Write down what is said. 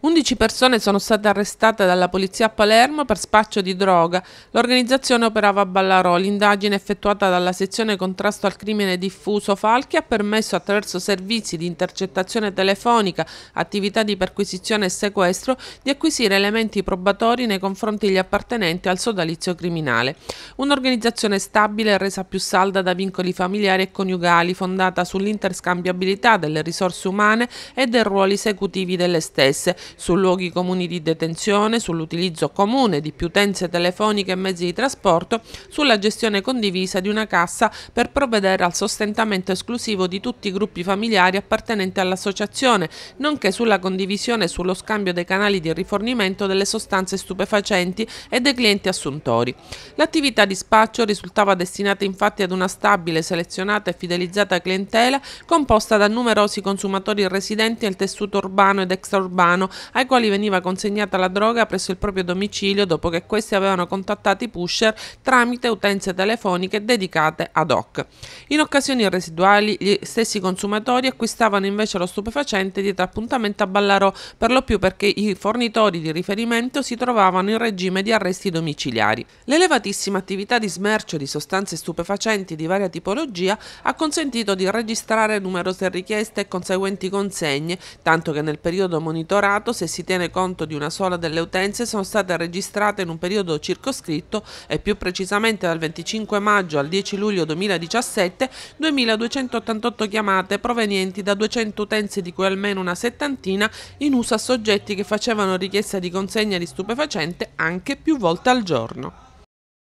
11 persone sono state arrestate dalla polizia a Palermo per spaccio di droga. L'organizzazione operava a Ballarò. L'indagine effettuata dalla sezione contrasto al crimine diffuso Falchi ha permesso attraverso servizi di intercettazione telefonica, attività di perquisizione e sequestro di acquisire elementi probatori nei confronti degli appartenenti al sodalizio criminale. Un'organizzazione stabile resa più salda da vincoli familiari e coniugali, fondata sull'interscambiabilità delle risorse umane e dei ruoli esecutivi delle stesse su luoghi comuni di detenzione, sull'utilizzo comune di più utenze telefoniche e mezzi di trasporto, sulla gestione condivisa di una cassa per provvedere al sostentamento esclusivo di tutti i gruppi familiari appartenenti all'associazione, nonché sulla condivisione e sullo scambio dei canali di rifornimento delle sostanze stupefacenti e dei clienti assuntori. L'attività di spaccio risultava destinata infatti ad una stabile, selezionata e fidelizzata clientela composta da numerosi consumatori residenti nel tessuto urbano ed extraurbano ai quali veniva consegnata la droga presso il proprio domicilio dopo che questi avevano contattato i pusher tramite utenze telefoniche dedicate ad hoc. In occasioni residuali gli stessi consumatori acquistavano invece lo stupefacente dietro appuntamento a Ballarò, per lo più perché i fornitori di riferimento si trovavano in regime di arresti domiciliari. L'elevatissima attività di smercio di sostanze stupefacenti di varia tipologia ha consentito di registrare numerose richieste e conseguenti consegne, tanto che nel periodo monitorato stato, se si tiene conto di una sola delle utenze, sono state registrate in un periodo circoscritto e più precisamente dal 25 maggio al 10 luglio 2017 2288 chiamate provenienti da 200 utenze di cui almeno una settantina in uso a soggetti che facevano richiesta di consegna di stupefacente anche più volte al giorno.